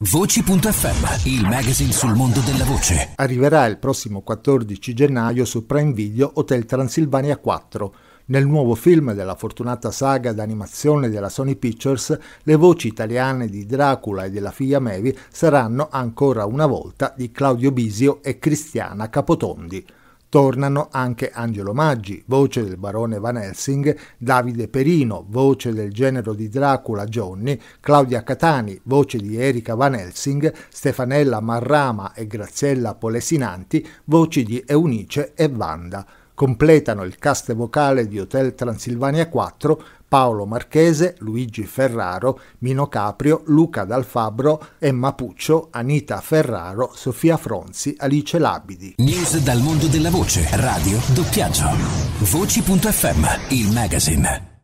Voci.fm, il magazine sul mondo della voce. Arriverà il prossimo 14 gennaio su Prime Video Hotel Transilvania 4. Nel nuovo film della fortunata saga d'animazione della Sony Pictures, le voci italiane di Dracula e della figlia Mevi saranno ancora una volta di Claudio Bisio e Cristiana Capotondi. Tornano anche Angelo Maggi, voce del barone Van Helsing, Davide Perino, voce del genero di Dracula Johnny, Claudia Catani, voce di Erika Van Helsing, Stefanella Marrama e Graziella Polesinanti, voci di Eunice e Wanda. Completano il cast vocale di Hotel Transilvania 4 Paolo Marchese, Luigi Ferraro, Mino Caprio, Luca Dal Fabbro, Emma Puccio, Anita Ferraro, Sofia Fronzi, Alice Labidi. News dal mondo della voce, radio, doppiaggio. Voci.fm, il magazine.